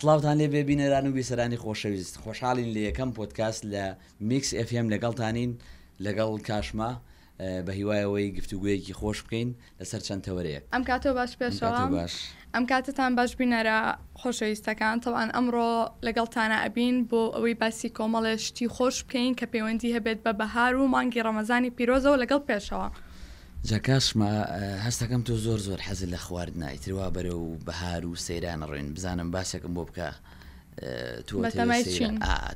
سلااوان لێ بێبینەران و بیسەرانی خۆشەویست خۆشحاڵین لە یەکەم پۆتکاس لە میکس FM لەگەڵتانین لەگەڵ کاشما بە هیوایەوەی گفتوگویەکی خۆش بکەین لەسەر چەند تەوەەیە ئەم کاتۆ باش پێشەوە باش ئەم کاتتان باش بینەرە خۆشەویستەکان تەوان ئەمڕۆ لەگەڵتانە ئەبین بۆ ئەوەی باسی کۆمەڵێشتی خۆش بکەین کە پەیوەندی هەبێت بە بەهار و مانگی ڕەمەزانی پیرۆزەوە لەگەڵ پێشەوە. جاکشمە هەستەکەم تۆ زۆر زۆر حەز لە خواردنای تروا بەرە و بەهار و سەیرانە ڕێن بزانم باسێکم بۆ بکە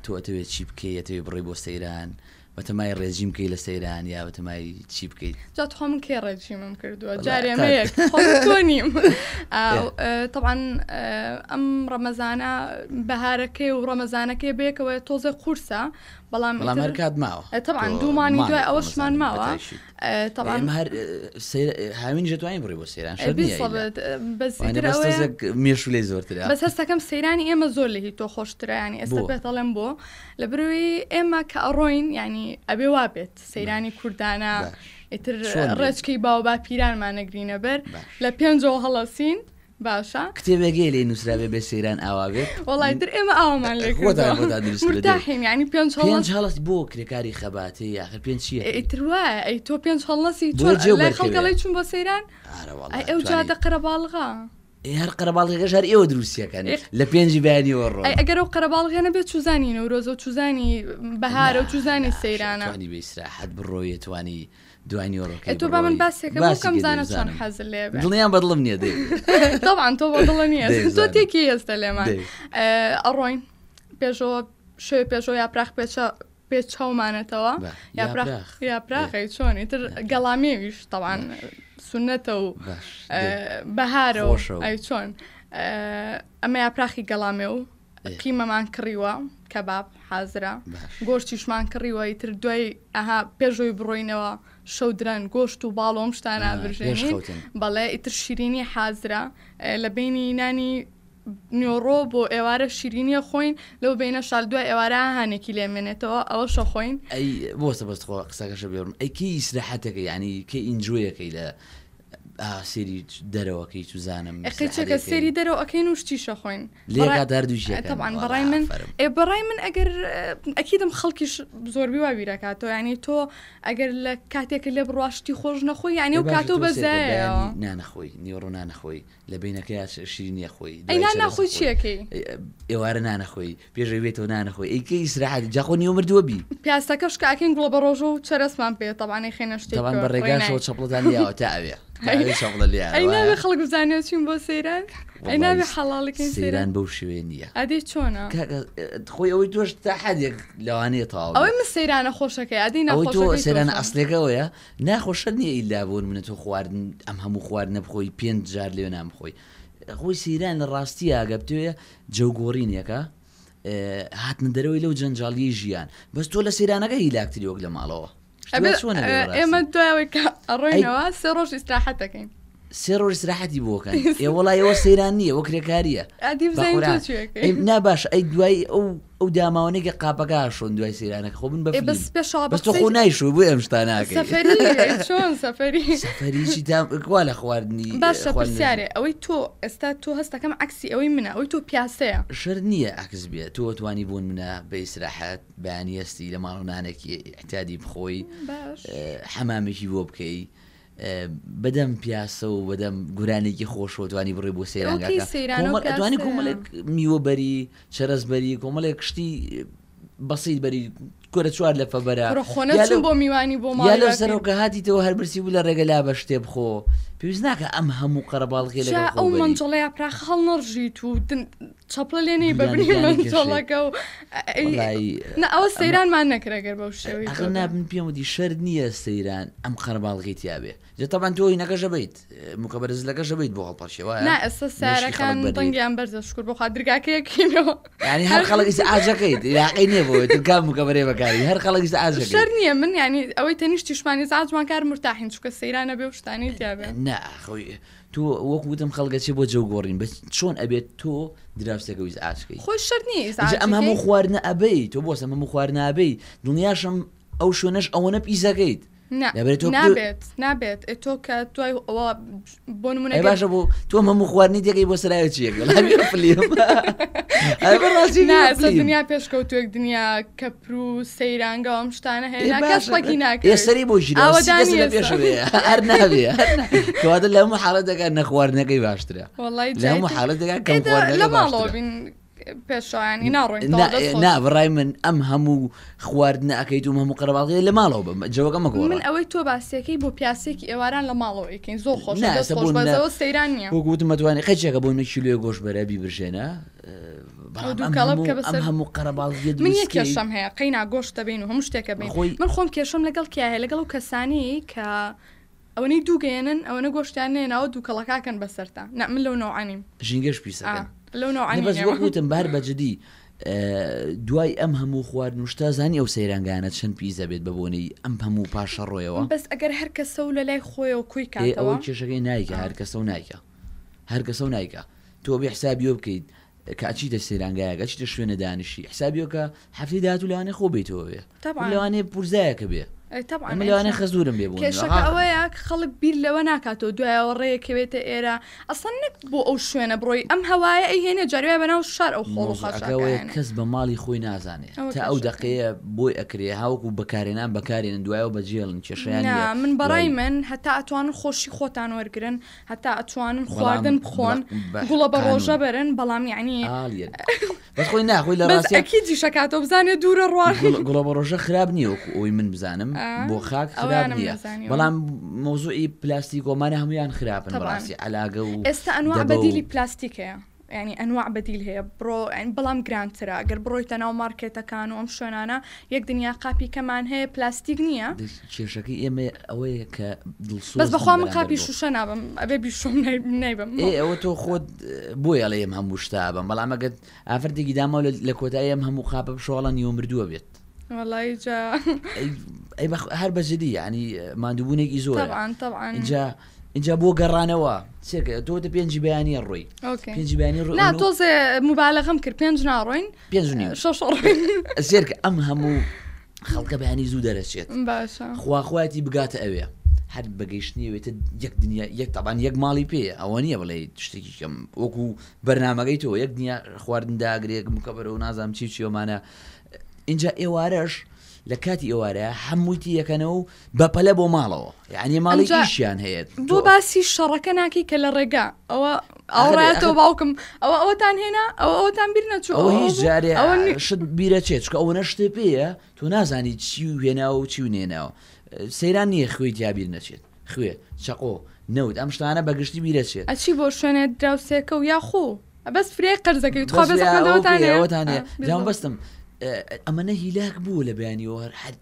تۆتەوێت چی بکەیتەوێ بڕێ بۆ سەیران بەتەمای ڕێژیم بکەی لە سەیران یا بەتەمای چی بکەیت جا تۆم کێ ڕێژیمم کردووە جارێمەیەکۆنیم طبعاً ئەم ڕەمەزانە بەهارەکەی و ڕەمەزانەکەی بێکەوە تۆزە قورسە بەڵام بەڵام هەرکات ماوە تەوان دوومانی دوای ئەوەشمان ماوە تەوان هەر هاوین جێتوانین بڕی بۆ سێران مێش لێ زۆرتر بەس هەستەکەم سەیرانی ئێمە زۆر لە هی تۆ خۆشترانی ئێستا پێتەڵێم بۆ لە بروی ئێمە کە ئەڕۆین ینی ئەبێ وا بێت سەیرانی کوردانە ئیتر ڕێچکەی باو با پیرانمان نەگرینە بەر لە پێنجەوە هەڵەسین باشە کتێبێگەی لێ نووسراێ بە سەیران ئاوا بێت وڵای در ئێمە ئاوامان ینی پێنج هەڵست بۆ کرێکاری خەباتی یاخر پێنج ئیتر وایە ئەی تۆ پێنج هەڵەسی خەڵگەڵی چون بۆ سەیران ئەو جادە قەرە باڵغا. هەر قەرباڵیەکەش هەر ئێوە دروستیەکەن لە پێنجی بەیانیەوە ڕۆ ئەگەر و قەرباڵغێنە بێت چوزانی نەورۆزە و چوزانی بەهارە و چوزانی سەیرانانی بیسراحەت بڕۆیەتوانی دوانی ڕۆکە تۆ با من باسێکەکەم زانە چۆن حەزل لێ دڵیان بەدڵم نییە دەی تۆبان تۆ بەدڵ نییە تۆ تێکی ئێستا لێمان ئەڕۆین پێشۆ شوێ پێشۆ یا پراخ پێچە پێ چاومانێتەوە یا پراخ یا پراخی چۆنی تر گەڵامێویش تەوان سونەتە و بەهارەوە چۆن ئەمە یاپراخی گەڵامێ و قیمەمان کڕیوە کەباب حازرا گۆشتیشمان کڕیوە ئیتر دوای ئەها پێشۆی بڕۆینەوە شەودرەن گۆشت و باڵۆم شتانە برژێنین بەڵێ ئیتر شیرینی حازرا لە بینی نانی نیۆڕۆ بۆ ئێوارە شیرینیە خۆین لەو بینە شال دوای ئێوارە هاانێکی لێ منێتەوە ئەوە شە خۆین ئەی بۆسە بەستخۆ قسەکەشە بێرم ئەیکی ئیسراحەتەکە ینی کە ئینجوەکەی لە سری دەرەوەکەی توزانم چەکە سری دەرەوەەکەین وشتی شەخۆین لێرا دەردوژیەکەبان بەڕای من ئێ بەڕای من ئەگەر ئەکیدم خەڵکیش زۆربی وا بیرەکاتەوە ینی تۆ ئەگەر لە کاتێک لە بڕاشتی خۆش نەخۆی ینی و کاتۆ بەزایە نانەخۆی نیۆڕۆ نانەخۆی لە بینەکەی شیر نیەخۆی ناخۆی چیەکەی ئێوارە نانەخۆی پێژەوێتەوە نانەخۆی ئەیکە ئیسراحات جاخۆ نیوە مردووە بی پیاسەکەش کاکەین گڵۆ بە ڕۆژە و چرەسمان پێ تەبانەی خێنەشتی بەڕێگاشەوە چەپڵدان یاوە تا ئاوێ ئەینا خەڵک بزانێ چین بۆ سەیران ئەیناوی حەڵالەکەی سەیران بەو شوێ نییە ئادی چۆنە خۆی ئەوەی تۆش تا حدێک لەوانێت تاڵ ئەوەی من سەیرانە خۆشەکەی ئادی سەیران ئەسلێکەوەیە ناخۆشە نییە ئیلا بۆن منە تۆ خواردن ئەم هەموو خواردنە بخۆی پێنج جار لێ نام خۆی خۆی سیران لە ڕاستی ئاگەبتوێ جەوگۆڕینێکە هاتن دەرەوەی لەو جەنجاڵی ژیان بەس تۆ لە سەیرانەکە هیلاکتریۆک لە ماڵەوە شو شو انا ايمت ويك اروينا سروش استراحتك سيرورس راحتي بوكان يا والله يا سيرانية وكري كارية أديب زين إيه، توتشي إم نباش أي دواي أو أو داما ونيجي قابا كاشون دواي خو من إيه، بفلم بس بشو بس تخو إيه. نايشو بو إم شتانا سفري شون سفري سفري شي تام كوالا خواردني باشا بسياري أوي تو استا تو هستا كم عكسي أوي منا أوي تو بياسيا شرنية عكس بيا تو تواني بون منا بيس راحت باني استي لما رونانك اعتادي بخوي باش آه، حمامي شي بوبكي بەدەم پیاسە و بەدەم گورانێکی خۆشەوە توانی بڕێ بۆ سەیرانگەکەوانی کۆمەڵێک میوەبەری چەرەزبەری کۆمەڵێک کشتی بەسییت بەری کۆرە چوار لە فەبەرە خۆنەچم بۆ میوانی بۆ ما لە سەرۆکە هاتیتەوە هەربرسی بوو لە ڕێگەلا بە شتێ بخۆ پێویست ناکە ئەم هەموو قەرەباڵکی لە ئەو منجڵە یا پراخ هەڵ نەڕژیت و چاپلە لێنێ بەبری منجڵەکە و ئەوە سەیرانمان نەکرەگەر بەو شێوی نابن پێم ودی شەر نییە سەیران ئەم قەرباڵکی تیاابێ جەتەبان تۆی نەکەشە بیت مکەبەرز لەگەشە بیت بۆ هەڵپەرشێەوە ئەستا سارەکان دەنگیان بەرزە شکر بۆ خوا ینی هەر خەڵک ئاجەکەیت یاقی نیە بۆ درگام مکەبەرێ بەکە ئاژەکاری هەر خەڵکیدا ئاژ شەر نییە من ینی ئەوەی تەنیش تیشمانی ئاجمان کار مرتاحین چکە سەیرانە بێ شتانی دیابێ ناخۆی تو وەک وتم خەڵگە چی بۆ جێو گۆڕین بە چۆن ئەبێت تۆ دراوسەکە ویز ئاچکەی خۆش شەر نیە ئەم هەموو خواردنە ئەبەی تۆ بۆسە هەموو خواردنابەی دنیاشم ئەو شوێنەش ئەوەنە پیسەکەیت نابێت نابێت تۆ کە توای ئەوە بۆ نمونە باشە بوو تۆ هەموو خواردنی دەگەی بۆ سرای چیەکە دنیا پێشکەوتوێک دنیا کەپر و سەیرانگەوەم شتانە هەیەکی ناکە سەری بۆ ژیرەوە پێش هەر نابێ کەواتە لەمە حالڵەت دەکات نەخواردنەکەی باشترە وڵی لەمە حالڵەت دەکات کەم خواردن لە ماڵۆبین پێشانی ناڕۆین نا بڕای من ئەم هەموو خواردنە ئەەکەیت و هەموو قەرباڵی لە ماڵەوە بم جەوەکە مەگو من ئەوەی تۆ باسیەکەی بۆ پیاسێکی ئێواران لە ماڵەوەیکەین زۆر خۆش سەیرانە گوتم مەتوانانی خەچێکە بۆ نەکی لێ گۆش بەرەبی برژێنە هەموو قەرەباڵ من کێشم هەیە قەینا گۆشتە بین و هەموو شتێکە بین خۆی من خۆم کێشم لەگەڵ کیاهەیە لەگەڵ و کەسانی کە ئەوەی دووگەێنن ئەوەنە گۆشتیان نێناوە دووکەڵەکەکەن بەسەرتا نە من لەو ناوانیم ژینگەش پیسەکە لەو بەس وەکوتم بار بەجددی دوای ئەم هەموو خوارد نوشتا زانی ئەو سەیرانگانە چەند پیزە بێت ببوونی ئەم هەموو پاشە ڕۆیەوە بەس ئەگەر هەر کەسە و لە لای خۆیەوە کوی ئەوە کێشەکەی نایکە هەر کەسە و نایکە هەر کەسە و نایکە تۆ بێ حسابیۆ بکەیت کاچیتە سێرانگایەکە چیتە شوێنە دانیشی حسابیۆکە هەفتی داات و لاوانێ خۆ بێتەوە بێ لەوانێ پورزایەکە بێ تەمانە خەزورم بێ کێشەکە ئەوەیە خەڵک بیر لەوە ناکاتەوە دوایەوە ڕێیەکەوێتە ئێرە ئەسن نک بۆ ئەو شوێنە بڕۆی ئەم هەوایە ئەیهێنە جاروای بەناو شار ئەو خۆڵەوەی کەس بە ماڵی خۆی نازانێت تا ئەو دقەیە بۆی ئەکرێ هاوکو بەکارێنان بەکارێنن دوایەوە بەجێڵن کێشیان من بەڕای من هەتا ئەتوانن خۆشی خۆتان وەرگن هەتا ئەتوانن خواردن بخۆن گوڵە بە ڕۆژە بەرن بەڵامی عنی بەخۆی ناخۆی لە ڕاستی دیشکاتەوە بزانێت دوورە ڕواژ گوڵە بە ڕۆژە خراب نییە وەکو ئەوی من بزانم بۆ خاک خراب نیە بەڵام مۆزوعی پلاستیک گۆمانە هەمویان خراپن بەڕاستی علاگە و ئێستا ئەنوا بەدیلی پلاستیکەیە ینی ئەنواع بەدیل هەیە بڕۆ بەڵام گرانترا گەر بڕۆیتە ناو مارکێتەکان و ئەم شوێنانە یەک دنیا قاپی کەمان هەیە پلاستیک نییە کێشەکە ئێمە ئەوەیە کە بەس بەخوا من قاپی شوشە نابم ئەبێ بیشم نیبم ئەوە تۆ خۆت بۆی ئەڵێ ئەم هەموو شتا بم بەڵام ئەگەت ئافردێکی داماوە لە کۆتایی ئەم هەموو قاپە شۆڵە نیوە مردووە بێت وڵی ئەی هەر بەجددی ینی مادوبوونێکی زۆر اینجا اینجا بۆ گەڕانەوە چێکە تۆ دە پێنج بەیانی ڕووی پێنج بەیانی ڕوو تۆز موبالەخم کرد پێنج ناڕۆین پێنجێرکە ئەم هەموو خەڵکە بەیانی زوو دەرەچێت خواخواەتی بگاتە ئەوێ هەر بەگەیشتنی وێتە یەک دنیا یەک تابان یەک ماڵی پێ ئەوە نییە بڵێ شتێکی کەم وەکو بەرنمەگەی تۆ یەک دنیا خواردن داگرێک مکە بەرە و نازام چی چیۆمانە اینجا ئێوارەش لە کاتی ئەوارە هەمووتی یەکەنەوە بەپەلە بۆ ماڵەوە یعنی ماڵیشیان هەیە دوو باسی شەڕەکە ناکی کە لە ڕێگا ئەوە ئەوڕاتەوە باوکم ئەوە ئەوتان هێنا ئەوە ئەوتان بیر نەچوو ئەوە هیچ جارێ شت بیرە چێچکە ئەوە نەشتێ پێە تۆ نازانی چی و هێناوە و چی و نێناوە سەیران نییە خوێ دیابیر نەچێت خوێ چقۆ نەوت ئەم شتانە بەگشتی بیرەچێت ئەچی بۆ شوێنێت دراوسێکە و یاخۆ بەس فرێ قەرزەکەی تخوا بەستەوەتانێ جام بەستم آه، اما ئەمەە هیلاک بوو لە بیانیەوە هەر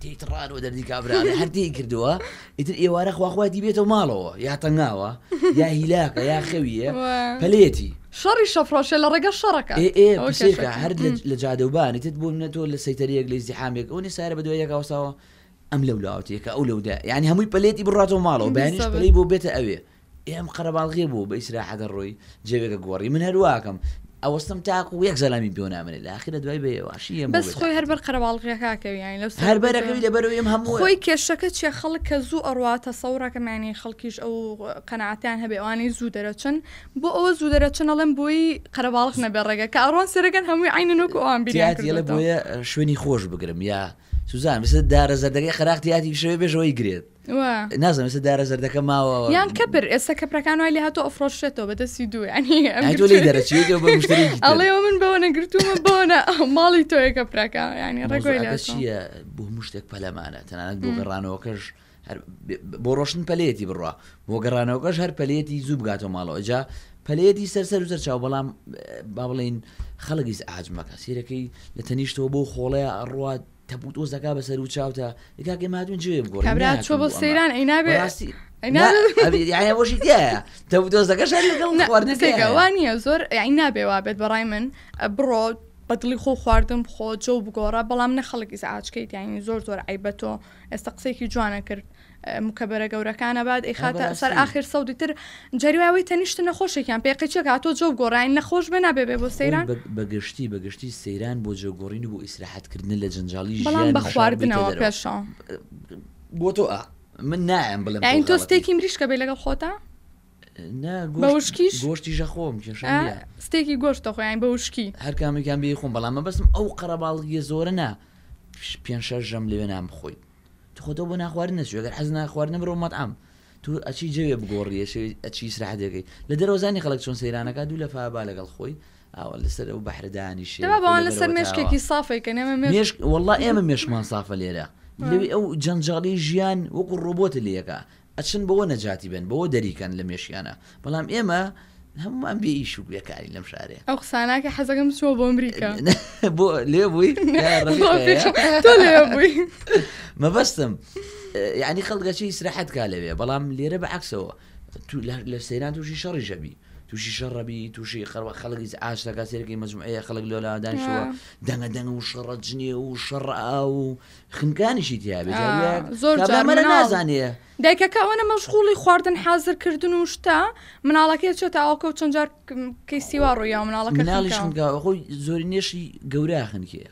تیتران و دەردی کابرا هەردی کردووە ئیتر ئێوارە خواخوای بێتەوە يا یا يا یا هیلاکە یا خەویە پلێتی شەڕی شەفرۆشە لە ڕێگە شەڕەکە ئێکە هەر لە جادەوبانیت بوو منە تۆ لە سەیتەریەک وني ساره بدو اياك او سوا ام لو لو لاوتێکە او لو یعنی يعني پلێتی بليتي براتو مالو پلی بليبو بێتە ئەوێ ئێم قەرەباڵغێ بوو بە ئیسراحەدە ڕۆی جيبك قوري من هالواكم ئەوەستم تاکو و یەک زەلامی بۆنامێت لاخرە دوای بێواشی بەس خۆی هەر بەر قەرەواڵغیەکەویان لە هەربەرەکەوی لەبەرم هەموو خۆی کێشەکە چێ خەڵک کە زوو ئەڕواتە سەوڕەکەمانی خەڵکیش ئەو قەنعاتیان هەبێوانی زوو دەرەچن بۆ ئەوە زوو دەرەچنەڵم بۆی قەرەواڵخ نەبێ ڕێگە کە ئەڕوان سرەکەن هەمووی عینەوەکو ئەوان بیرات لە بۆیە شوێنی خۆش بگرم یا سوزان بس دارە زەردەکەی خراختیاتی شوێ بێژەوەی گرێت نازم س دارە زەردەکە ماوە یان کەپر ئێستا کەپەکان وای لە هاتۆ ئەفرۆشێتەوە بەدەستی دوێنی دەرەچێتڵێ من بەوە نەگرتومە بۆنە ماڵی تۆیە کەپراکە ینی ڕێگوۆیە بۆ مشتێک پەلەمانە تەنانەت بۆ گەڕانەوەکەش بۆ ڕۆشن پەلێتی بڕە بۆ گەڕانەوەکەش هەر پەلێتی زوو بگاتەوە ماڵەوە جا پەلێتی سەرسەر زەر چاو بەڵام با بڵین خەڵکی ئاجمەکە سیرەکەی لە تەنیشتەوە بۆ خۆڵەیە ئەڕات تەبوو تۆ زەکا بەسەر و چاوتە یکاکە مادون جێ بگۆ چۆ بە سەیران ئەینابێ بۆشی تەودۆزەکەش لەگەڵوانە زۆر ئەین نابێوا بێت بەڕای من بڕۆ بەدڵی خۆ خواردم خۆ جۆ بگۆڕە بەڵام نە خەڵکی ئاچکەیت یانی زۆر زۆر ئایبەتۆ ئێستا قسێکی جوانە کرد مکەبەرە گەورەکانە بعد ئەیخاتە سەر آخر سەودی تر جریاوی تەنیشت نەخۆشێکیان پێقچێک هاتۆ جۆ گۆڕین نەخۆش بنابێ بێ بۆ سەیران بەگەشتی بەگەشتی سەیران بۆ جێگۆڕین و بۆ ئیسراحتکردن لە جنجالی ژیان بە خواردنەوە پێشە بۆ تۆ من نایم بڵێ ئەین تۆ ستێکی مریشکە بێ لەگەڵ خۆتە بەشکیش گۆشتی ژەخۆم ستێکی گۆشتە خۆیان بە وشکی هەر کامێکیان بێ خۆم بەڵامە بەسم ئەو قەرەباڵگیە زۆرە نا پێنجشە ژەم لەوێ نام بخۆیت خۆتۆ بۆ ناخوارد نەچێت لە حەز ناخواردنە بۆ مەتعام تو ئەچی جێوێ بگۆڕیە ئەچی سرحدەکەی لە دەرەوەزانی خەڵک چۆن سەیرانەکە دوو لە فابا لەگەڵ خۆی ئەوە لەسەر ئەو بەحردانی ش لەسەر مشکێکی سافێککە وڵا ئێمە مێشمان سافە لێرە لەوی ئەو جەنجاڵی ژیان وەکو ڕۆبۆتە لەکە ئەچن بەوە نەجاتی بن بەوە دەریکەن لە مێشیانە بەڵام ئێمە هەمومان بێیشو بێکاری لەم شارێ ئەو قساناکە حەزەکەم چوە بۆ ئەمریکا بۆ لێ بووی مەبەستم یعنی خەڵگەچی سرراحەت کا لەوێ بلا لێرە بە عکسەوە لە سەیران تووشی شر جبي تووشی شەڕەبی تووشی خەرەوە خەڵکی ئاش دەکە سێرەی مەزمەیە خەڵک لۆلا دانیشەوە دەنگە دەنگ و شەڕە جنێ و شەڕا و خنکانیشی تیاێت زۆر جامەرە نازانێ. دایکەکە ئەوەنە مەشغوڵی خواردن حاضر کردن و شتا مناڵەکەی چێت ئاوکە و چەندجار کەی سیوا ڕویا مناڵەکە ناڵیشگاوە خۆی زۆری نێشی گەورە خنکێ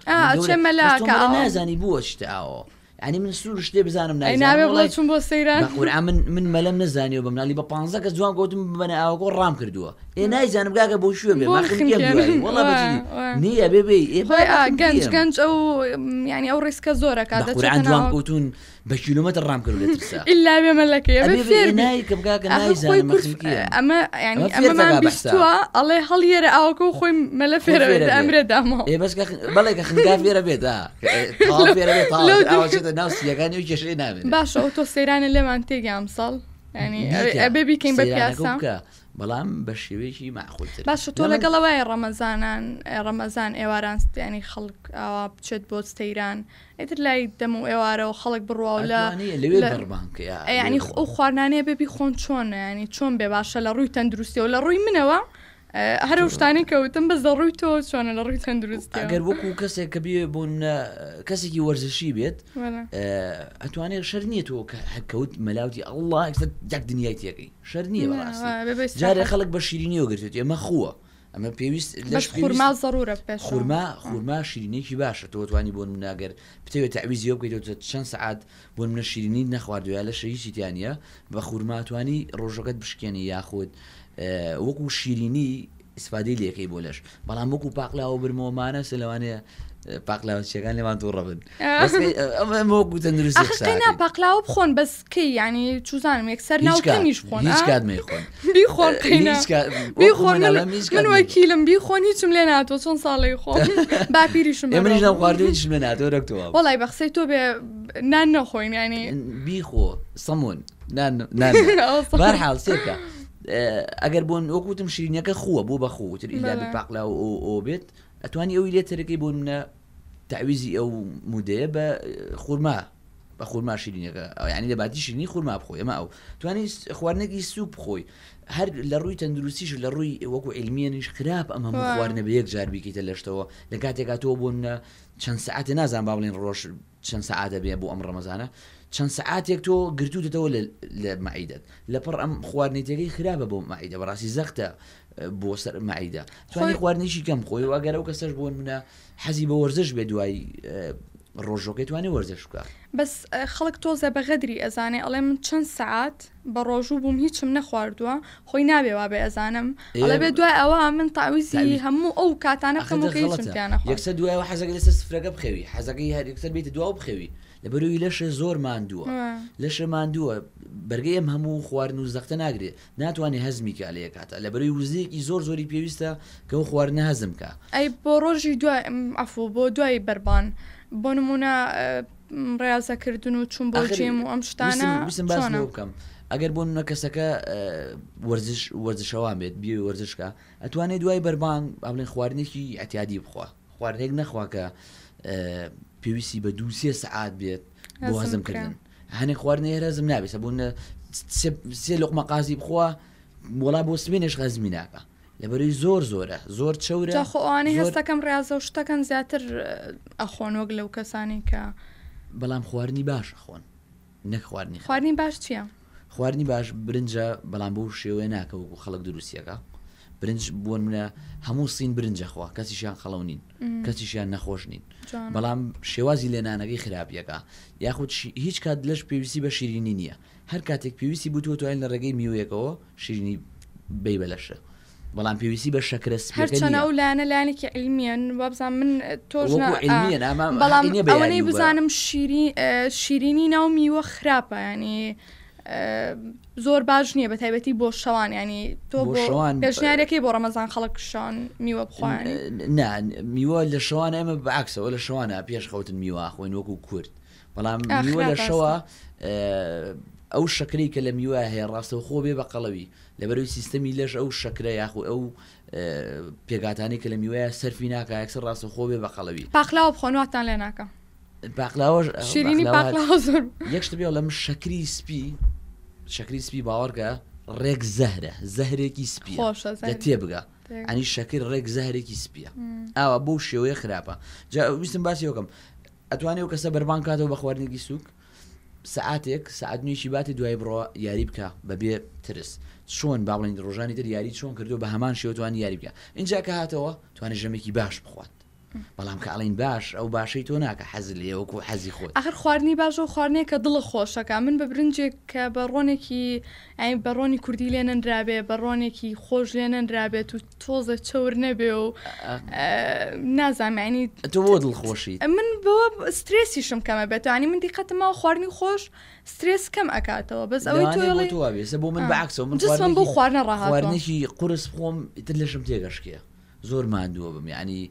چێ مەلاکە نازانی بووە شتاوە. ئەنی من سوور شتێ بزانم ناوێ چون بۆ سەیران قورآ من من مەلم نزانیەوە بە منالی بە پ کە جوان گوتم بنە ئاوگۆ ڕام کردووە ئێ نایزانم گاگە بۆ شوێ نییە بێ بێ گەنج گەنج ئەو ینی ئەو ڕێسکە زۆرە کات جوان گوتون الا يا يعني اما اما يعني ما بە کیلومتر ڕام کرد لێتسا ئللا بێ مەلەکەی ئەمە ئەمەوە ئەڵێ هەڵیێرە ئاوکە و خۆی مەلە فێرە ئەمرێ دامەوە بەڵێکە خنگاف لێرە بێدا ناوسیەکانی کێشەی اوتو سيران اللي ما لێمان تێگەام ساڵ ینی ئەبێ بیکەین بە پیاسە. بەڵام بە شێوێکی ماخود باش تۆ لەگەڵەوەی ڕەمەزانان ڕەمەزان ئێواران ستیانی خەڵک بچێت بۆ ستەیران ئیتر لای دەم و ئێوارەوە خەڵک بڕوا لە ینی ئەو خواردانەیە بێبی خۆن چۆن ینی چۆن بێ باشە لە ڕووی تەندروستی و لە ڕووی منەوە هەر شتانی کەوتم بە زەڕووی تۆ چۆنە لە ڕووی تەندروست گەر وەکو کەسێک کە بێ بوون کەسێکی وەرزشی بێت ئەتوانێت شەر نییە تۆ کە هەکەوت مەلاوتی ئەله یەک دنیای تێەکەی شەر نییە جارێ خەڵک بە شیرینیەوە گرتێت ئێمە خووە. ئەمە پێویست خورما زەرورە پێش خورما خورما شیرینێکی باشە تۆ توانی بۆن مناگەر پتەوێت تعویزیە بکەیتەوە چەند سعات بۆ منە شیرینی نەخواردوە لە شەیی چیتیانە بە خورماتوانی ڕۆژەکەت بشکێنی یاخود وەکو شیرینی ئیسپادی لەکەی بۆ لەش بەڵام وەکو پاقلاوە برمەوەمانە سلەوانەیە پاقلاوەچەکان لێمان تۆ ڕەبن ئەمەوەکو تەندروستی قسەنا پاقلاوە بخۆن بەسکەی ینی چوزانم یەکسەر ناوکەنیش خۆن هیچ کات میخۆن بیخۆن بیخۆن وەکیلم بیخۆن هیچم لێ ناتۆ چۆن ساڵی خۆن باپیریشم ئەمەش ناو خواردویش من ناتۆ رەکتەوە وڵی بەخسەی تۆ بێ نان نەخۆین ینی بیخۆ سەمون نان نان بەرحاڵ سێکە ئەگەر بۆن وەکوتم شیرینەکە خووە بوو بە خوتر ئیلا پاقلا و ئۆ بێت ئەتوانی ئەوی لێ تەرەکەی بۆ منە تعویزی ئەو مودەیە بە خورما بە خورما شیرینەکە ینی لە باتی شیرینی خورما بخۆی ئەمە ئەو توانی خواردنەکی سوپ خۆی هەر لە ڕووی تەندروستیش لە ڕووی وەکو علمیێنش خراپ ئەمە خواردنە بە یەک جار بیکەیتە لەشتەوە لە کاتێکاتەوە بوون چەند سعاتێ نازان با بڵێن ڕۆژ چەند سعاده بێ بۆ ئەم ڕەمەزانە چەند سعاتێک تۆ گرتوتەوە لە معیدت لەپڕ ئەم خواردنیتەکەی خراپە بۆ معیدە بەڕاستی زەختە بۆ سەر معیدە توانی خواردنیشی کەم خۆی واگەرە و کەسەش بۆن منە حەزی بە وەرزش بێ دوایی آه، ڕۆژۆگەی توانێت وەرزش بکە بەس خەڵک تۆزە بە غەدری ئەزانێ ئەڵێ من چەند سعات بە ڕۆژوو بووم هیچم نەخواردووە خۆی نابێوا بێ ئەزانم ئەڵێ بێ دوای ئەوە من تاویزی هەموو ئەو کاتانە یەکسە دوایەوە حەزەکە لەسەر سفرەکە بخێوی حەزەکەی هەرێکسەر بێتە دوا بخێوی لەبەروی لەشە زۆر مادووە لەشە مادووە بەرگەم هەموو خواردن و زەختە ناگرێت ناتوانێت هەزمی کە لە کاتە لە بەروی وزەیەکی زۆر زۆری پێویستە کە و خواردنە هەزم کە ئەی بۆ ڕۆژی دوای ئەفو بۆ دوای بربان. بۆ نمونە ڕازەکردن و چون بۆچێم و ئەم شتانە بکەم. ئەگەر بۆ نە کەسەکە وەرزش وەرزشەوان بێت بی وەرزشکە ئەتوانێت دوای بەربان ئەڵێن خواردنێکی ئەتیادی بخوا خواردێک نەخواکە پێویستی بە دووسێ سعات بێت بۆ هەزمکردن هەنێ خواردنێ هەرزم نابێت بوون سێ لۆقمە قازی بخوا وڵا بۆ سوێنێش غەزمی ناکە لەبەری زۆر زۆرە زۆر چورە خۆوانی هێستەکەم ڕازە و شتەکەن زیاتر ئەخۆنۆک لەو کەسانی کە بەڵام خواردنی باش خۆن نەک خواردنی خواردنی باش چییە؟ خواردنی باش برنجە بەڵام بۆ شێوێ ناکە و خەڵک دروستیەکە برنج بوون منە هەموو سین برنجە خوا کەسیشیان خەڵەو نین کەسیشیان نەخۆش نین بەڵام شێوازی لێنانەکەی خراپیەکە یاخود هیچ کات لەش پێویستی بە شیرینی نییە هەر کاتێک پێویستی بوو توانین لە ڕێگەی میوەیەکەوە شیرینی بیبەلەشە بەڵام پێویستی بە شەکرس هەرچەنە و لاەنە لاانێکی علمیان وابزان من تۆژ بەڵام بزانم شیری شیرینی ناو میوە خراپە ینی زۆر باش نییە بە تایبەتی بۆ شەوان ینی تۆ پێشنیارەکەی بۆ ڕەمەزان خەڵک شان میوە بخواان میوە لە شەوان ئەمە بەعکسەوە لە شەوانە پێش خەوتن میوە خوێن وەکو کورد بەڵام میوە لە شەوە ئەو شکری کە لە میوە هەیە ڕاستەوە خۆ بێ بە قەڵەوی لەبەروی سیستەمی لەش ئەو شکرە یاخو ئەو پێگاتانی کە لە میوەیە سەرفی ناکە یەکسەر ڕاستە خۆ بێ بە قەڵەوی پاخلاوە بخۆنواتان لێ ناکە باقلاوەش شیرینی یەکشت بێ لەم شکری سپی شکری سپی باوەڕگە ڕێک زەهرە زەهرێکی سپی تێبگە. ئەنی شەکر ڕێک زەهرێکی سپیە ئاوا بۆ شێوەیە خراپە جا ویستم باسی وکەم ئەتوانێت و کەسە بەربان کاتەوە بە خواردنێکی سوک سعاتێک سعات نوێشی باتی دوای بڕۆ یاری بکە بەبێ ترس چۆن باڵین ڕۆژانی دەر یاری چۆن کردو بە هەمان شێوەتوان یاری بکە اینجا کە هاتەوە توانە ژەمێکی باش بخوات بەڵام کە ئەڵین باش ئەو باشەی تۆ ناکە حەز لێوەکو حەزی خۆت ئەخر خواردنی باش و خواردنێک کە دڵە خۆشەکە من بە برنجێک کە بە ڕۆنێکی ئەین بە ڕۆنی کوردی لێ نەنرابێ بە ڕۆنێکی خۆش لێ نەنرابێت و تۆزە چور نەبێ و نازانانی تۆ بۆ دڵخۆشی من بەوە سترێسی شم کەمە بێتوانی من دیقەتەمەوە خواردنی خۆش سترس کەم ئەکاتەوە بەس ئەوەی تۆڵێ بۆ من بەعکسەوە من جسم بۆ خواردنە ڕاهواردنێکی قرس خۆم تر لەشم تێگەشکێ زۆر مادووە بم ینی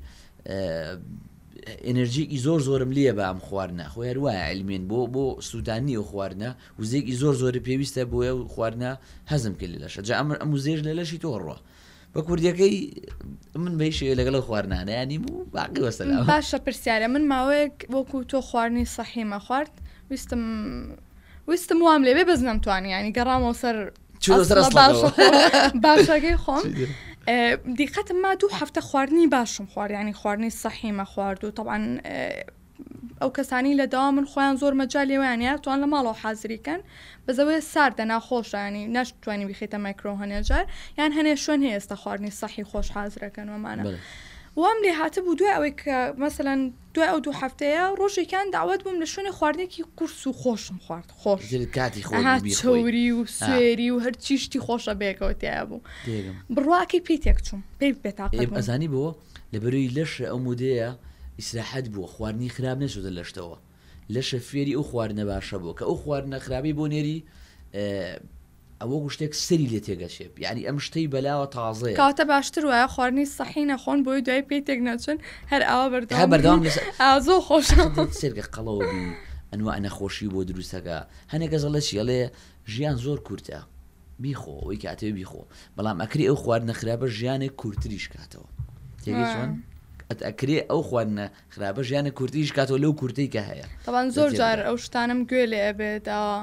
ئەنرژیکی زۆر زۆرم لێ بە ئەم خواردنە خۆیان وایە ئەلمێن بۆ بۆ سوودانی و خواردنە وزێکی زۆر زۆری پێویستە بۆیە و خواردنە هەزم کرد لە لەشە جا ئەمر ئەم وزێژ لە لەشی تۆڕوە بە کوردیەکەی من بەیش لەگەڵ خواردانەیانی و باقی وەسەلا باشە پرسیارە من ماوەیەک وەکو تۆ خواردنی سەحیمە خوارد ویستم ویستم وام لێبێ بەزنم توانانی ینی گەڕامەوە سەر باشەکەی خۆم. دیقەتم ما دوو هەفتە خواردنی باشم خوارد ینی خواردنی سەحیمە خوارد و طبعاان ئەو کەسانی لە داوا من خۆیان زۆر مەجاالێوانە توان لە ماڵەوە حازریکەن بەزەوەی ساردە ناخۆشانی نەشتوانانی بخیتە مایکرۆهەنێجار یان هەنێ شوێن هەیە ئێستا خواردنی سەحی خۆش حازرەکەن ومانە. وام لێ هاتە بوو دوای ئەوەی کە مەمثلەن دوای ئەو دوو هەفتەیە ڕۆژێکان داوت بووم لە شوێنە خواردنێکی قورس و خۆشم خوارد خۆش چوری و سوێری و هەر چیشتی خۆشە بێکەوە تیا بوو بڕواکی پێ تێک چوم پێی بێت ئەزانی بۆ لەبەروی لەش ئەو مودەیە ئیسراحەت بووە خواردنی خراپ نەشدە لەشتەوە لەشە فێری ئەو خواردنە باشە بوو کە ئەو خواردنە خراپی بۆ نێری ئەوە گوشتێک سەری لێ تێگەشێب یعنی ئەم شتەی بەلاوە تازێ کاتە باشتر وایە خواردنی سەحی نەخۆن بۆی دوای پێی تێک نەچن هەر ئەوە بەردا بەردام ئازۆ خۆش سرگە قەڵەوە بوو ئەنوە نەخۆشی بۆ دروستەکە هەنێکە زەڵە چیڵێ ژیان زۆر کورتە بیخۆ ئەوی کاتێ بیخۆ بەڵام ئەکری ئەو خواردنە خراپە ژیانێک کورتریش کاتەوە تێگەشن؟ ئەکرێ ئەو خواردنە خراپە ژیانە کورتیش کاتەوە لەو کورتی کە هەیە تاوان زۆر جار ئەو شتانم گوێ لێ ئەبێت داوا.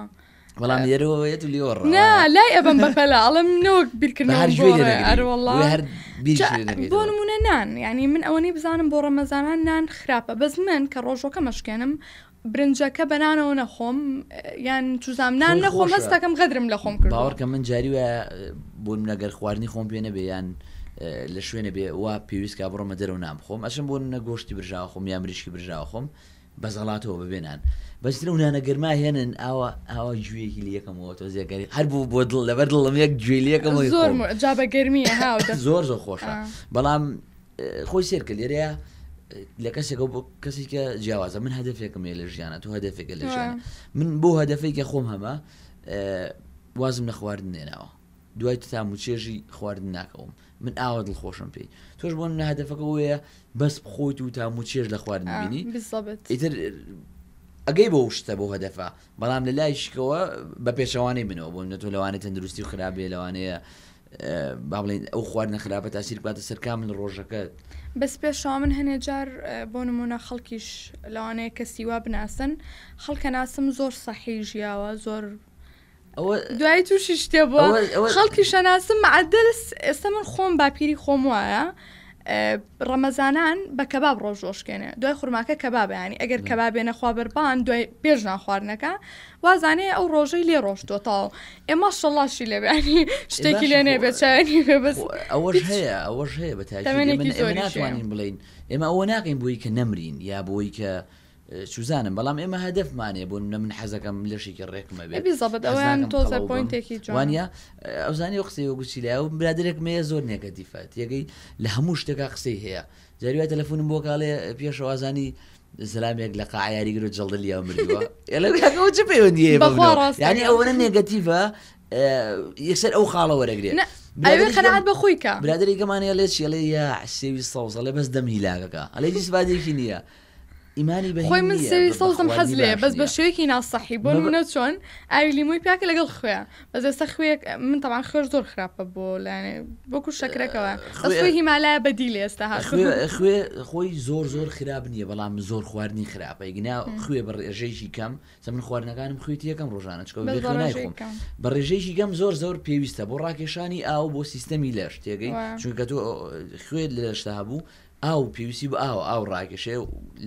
بەڵام یێرەوەیەت و لیۆڕ نا لای ئەبم بەپەلا ئەڵم نەوەک بیرکردن بۆ نمونە نان ینی من ئەوەی بزانم بۆ ڕەمەزانان نان خراپە بەز من کە ڕۆژۆکە مەشکێنم برنجەکە بەنانەوە نەخۆم یان چوزامنان نەخۆم هەستەکەم غەدرم لە خۆم کرد باوەڕکە من جاریوە بۆ نەگەر خواردنی خۆم پێ نەبێ یان لە شوێنە بێ وا پێویست کا بڕۆمە دەرەوە نام خۆم ئەشم بۆ نەگۆشتی برژاوخۆم یا مریشکی برژاوخۆم بەزەڵاتەوە ببێنان. بەستر ونانە گەرما هێنن ئاوە ئاوە گوێکی لەکەمەوە تۆ زیەکەری هەر بوو بۆ دڵ لەبەر دڵم یەک گوێلیەکەم زۆر جابە گەرمی زۆر زۆر خۆشە بەڵام خۆی سێر کرد لێرەیە لە کەسێکەوە بۆ کەسی کە جیاوازە من هەدفێکم لە ژیانە تو هەدفێکە لە ژیان من بۆ هەدفێکە خۆم هەمە وازم لە خواردن نێناوە دوای تا موچێژی خواردن ناکەوم من ئاوە دڵخۆشم پێی تۆش بۆ نهدەفەکە وەیە بەس بخۆیت و تا موچێژ لە خواردن بینی ئیتر ئەگەی بۆ شتە بۆ هەدەفا بەڵام لە لایشکەوە بە پێشەوانی منەوە بۆ نەتۆ لەوانێت تەندروستی و خراپێ لەوانەیە با بڵین ئەو خواردنە خراپە تاسیر باتە سەرکام من ڕۆژەکەت بەس پێشوا من هەنێ جار بۆ نمونە خەڵکیش لەوانەیە کە سیوا بناسن خەڵکە ناسم زۆر سەحی ژیاوە زۆر دوای تووشی شتێ بۆ خەڵکی شەناسم عدەس ئێستا من خۆم باپیری خۆم وایە ڕەمەزانان بە کەباب ڕۆژۆشکێنێ دوای خورماکە کەبابیانی ئەگەر کەبابێنە خوابربان دوای پێژنا خواردنەکە وازانێ ئەو ڕۆژەی لێ ڕۆشتۆتەوە ئێمە شەڵاشی لەبیانی شتێکی لێنێ بەچانی بێبست ئەوەش هەیە ئەوەش هەیە بە ناتوانین بڵین ئێمە ئەوە ناقین بۆی کە نەمرین یا بۆی کە چوزانم بلام اما هدف ماني بون من حەزەکەم لەشێکی ڕێکمە بێت بزەبت ئەویان تۆزە پوینتێکی جوانە ئەوزانی ئەو قسەی وەگوچی لای و برادێک مەیە زۆر نێگەتیفات یەکەی لە هەموو شتێکا قسەی هەیە جاریوای تەلەفۆنم بۆ کاڵێ پێشەوازانی زلامێک لە قاعیاریگر و جڵدلییا مردووە لەچ پەیوەندیە ینی ئەوەنە نێگەتیڤە یەکسەر ئەو خاڵە وەرەگرێت. خەنعات بەخۆیکە برادری گەمانە لێ چێڵێ یا سێوی ساوزە لە بەس دەم هیلاگەکە ئەلێ دیسبادێکی نییە ئیمانی بە خۆی من سوی سەوزم حەز لێ بەس بە شوێکی ناسەحی بۆ منە چۆن ئاوی لیموی پاکە لەگەڵ خوێ بەس ئێستا خوێ من تەوان خۆش زۆر خراپە بۆ لایێ بۆکو شەکرەکەەوە خۆی هیمالایە بەدی لێ ئێستا خوێ خۆی زۆر زۆر خراپ نییە بەڵام زۆر خواردنی خراپە گنا خوێ بە ڕێژێژی کەم سە من خواردنەکانم خوێت یەکەم ڕۆژانە چکەم بە ڕێژێژی گەم زۆر زۆر پێویستە بۆ ڕاکێشانی ئاو بۆ سیستەمی لەش تێگەی چونکە تۆ خوێ لەشتا هەبوو ئاو پێویستی بە ئاو ئاو ڕاکێشێ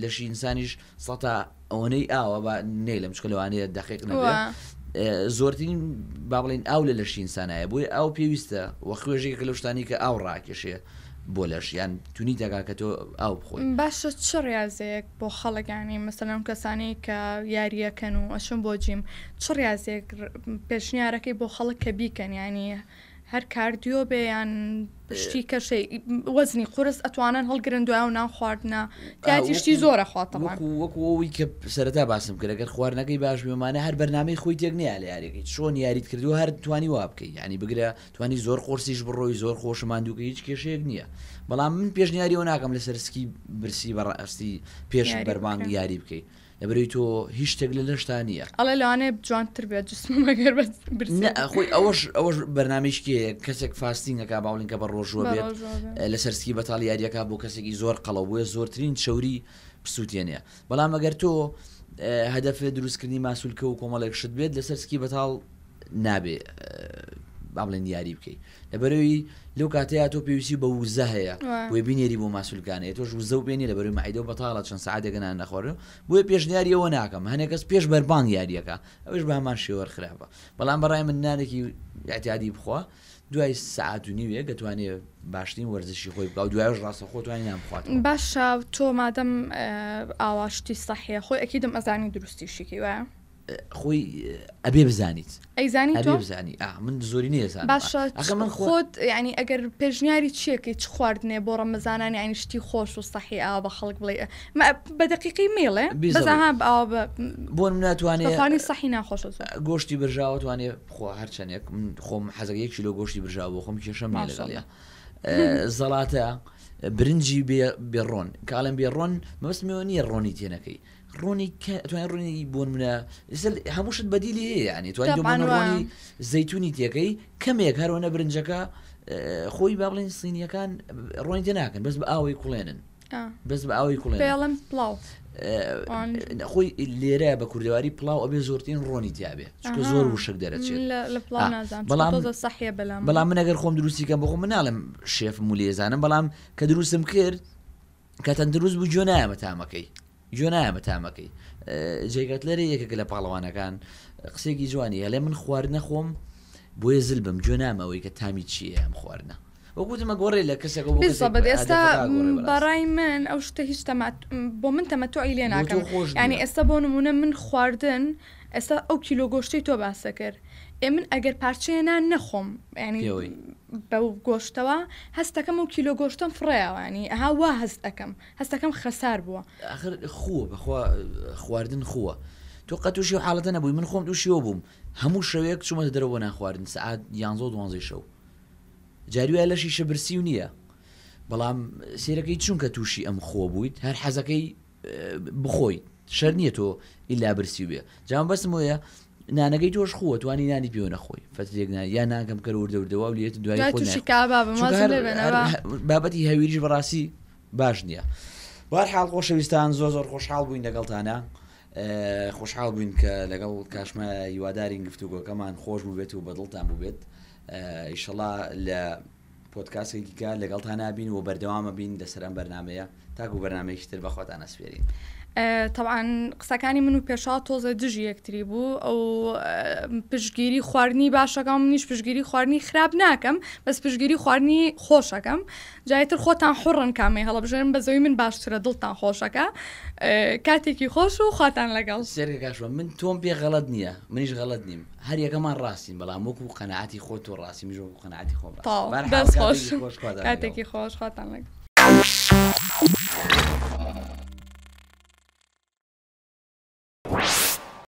لەشی ئینسانیش سەتا ئەوەنەی ئاوە بە نێ لەم شکلوانەیە دقیق نەوە زۆرترین با بڵین ئاو لە لەشی ئینسانایە بۆی ئاو پێویستە وە خوێژێک لە شتانی کە ئاو ڕاکێشێ بۆ لەشیان تونی دەگا کە تۆ ئاو بخۆی باشە چ ڕازەیەک بۆ خەڵەکانی مەسەلام کەسانی کە یاریەکەن و ئەشم بۆ جیم چ ڕازێک پێشنیارەکەی بۆ خەڵک کە بیکەن ینی هەر کاردیۆ بێیان شتی کەشەی وەزنی قرس ئەتوانن هەڵگرن دوای و نان خواردنە تیاتیشتی زۆرە خواتەمان وەکوەوەی کە سەرتا باسم کردەگەر خواردنەکەی باش بێمانە هەر بەرنامەی خۆی تێک نیە لە یاریەکەی چۆن یاریت کردو هەر توانی وا بکەی ینی بگرە توانی زۆر قرسیش بڕۆی زۆر خۆشماندووکە هیچ کێشەیەک نییە بەڵام من پێشنیاری و ناکەم لە سەرسکی برسی بەڕاستی پێش بەربانگ یاری بکەیت لەبری تۆ هیچ شتێک لە لەشتا نییە ئەڵە لەوانێ جوانتر بێت جسمەگەر خۆی ئەوەش ئەوەش بەنامشکێ کەسێک فاستینگەکە باڵینکە بە ڕۆژوە بێت لە سەرسکی بەتاڵ یاریەکە بۆ کەسێکی زۆر قەڵەوەە زۆرترین شەوری پسووتێنە بەڵام ئەگەر تۆ هەدەف دروستکردنی ماسوولکە و کۆمەڵێک شت بێت لە سەرسکی بەتاڵ نابێ باڵێن دیاری بکەیت لەبەرەوەی لەو کاتەیە تۆ پێویستی بە وزە هەیە وی بینێری بۆ ماسولکانەیە تۆش وزە بێنی لە بەروی مەعیدە و بەتاڵە چەند سعات دەگەنان نەخۆرن بۆیە پێشنیاریەوە ناکەم هەنێک کەس پێش بەربان یاریەکە ئەوش بامان شێوەر خراپە بەڵام بەڕای من نانێکی یاعتیادی بخوا دوای سعات و نیوێ دەتوانێت باشترین وەرزشی خۆی بڵاو دوایش ڕاستە خۆتوانی نامخوات باشە تۆ مادەم ئاواشتی سەحەیە خۆی ئەکیدم ئەزانی دروستیشیکی وایە خۆی ئەبێ بزانیت ئەیزانی بزانی من زۆری نێزان باشە من خۆت ینی ئەگەر پێژنیاری چیەکەی چ خواردنێ بۆ ڕەمەزانانی ئاینیشتی خۆش و سەحی ئا بە خەڵک بڵێ بە دقیقی مێڵێ بۆن ناتوانێتانی سەحی ناخۆش گۆشتی برژاوە توانێ خۆ هەرچەندێک من خۆم حەزەکەیەکی لە گۆشتی برژاو بۆ خۆم کێشە ماڵ لەگەڵە زەڵاتە. برنجی بێڕۆن کاڵم بێڕۆن مەبستمەوە نیە ڕۆنی تێنەکەی ڕۆنی توانین ڕۆنی بۆن منە هەمووشت بەدیلی ینی توان ڕۆنی زەتونی تێکەی کەمێک هەروەنە برنجەکە خۆی با بڵێن سینیەکان ڕۆنی تێناکەن بەس بە ئاوی کوڵێنن بەس بە ئاوی کوڵێن پڵاو خۆی لێرە بە کوردەواری پڵاو ئەبێ زۆرترین ڕۆنی تیاابێ چکە زۆر وشک دەرەچێت بەڵام بەڵام من ئەگەر خۆم دروستیکەم بۆخۆ مناڵم شێفم و لێزانم بەڵام کە دروستم کرد کە تەن دروست بوو جۆ نایە بە تامەکەی جۆ نایە بە تامەکەی جێگات لەرە یەکێک لە پاڵەوانەکان قسێکی جوانی هەلێ من خوارد نەخۆم بۆیە زل بم جۆ نامەوەی کە تامی چیە ئەم خواردە وەگوتمە گۆڕی لە کەسەکە بەد ئێستا بەڕای من ئەو شتە هیچ بۆ من تەمەتۆی لێ ناکەم ینی ئێستا بۆ نمونە من خواردن ئێستا ئەو کیلۆ گۆشتی تۆ باسە کرد ئێ من ئەگەر پارچەیەنان نەخۆم ینی بە گۆشتەوە هەستەکەم و کیلۆ گۆشتم فڕێوانی ئەها وا هەست ئەەکەم هەستەکەم خەسار بووە خووە بەخوا خواردن خووە. تۆ قە تووشی حالڵەتە نەبووی من خۆم تووشیەوە بووم هەموو شەوەیەک چومە دەرەوە ناخواردن سعات یانزۆ دوانزی شەو جاریوە لەشی شبرسی و نییە بەڵام سیرەکەی چونکە تووشی ئەم خۆ بوویت هەر حەزەکەی بخۆی شەر نییە تۆ ئیلا برسی بێ جام بەسم وە نانەکەی تۆش خۆ توانی نانی پیۆ نەخۆی فتێکنا یا ناکەم کە وردەوردەوا لێت دوای بابەتی هەویریش بەڕاستی باش نییە بارحاڵ خۆشەویستان زۆ زۆر خۆشحاڵ بووین لەگەڵتانە خۆشحاڵ بووین کە لەگەڵ کاشمە هیوادارین گفتوگۆکەمان خۆش بوو بێت و بەدڵتان بوو بێت. ئیشەڵا لە پۆتکاسێکیکە لەگەڵ تا نبین و بەردەوامە بین لەسەر ئەم بەرنمەیە تاکو بەرنمەیەکی تر بەخواتان ئەسپێرین. تەعاان قسەکانی من و پێشا تۆزە دژی یەکتری بوو ئەو پشگیری خواردنی باشەکەم منیش پشگیری خواردنی خراپ ناکەم بەس پشگیری خواردنی خۆشەکەم جایتر خۆتان حڕن کامی هەڵە بژێن بەزەوی من باشترە دڵتان خۆشەکە کاتێکی خۆش و خاتان لەگەڵ سێگەشوە من تۆم پێ غەڵت نییە منیش غەڵت نیم هەر یەکەمان ڕاستین بەڵام وەکو قەنعاتی خۆت و ڕاستی میژ قەنعاتی خۆم کاتێکی خۆش خاتان لەگەڵ.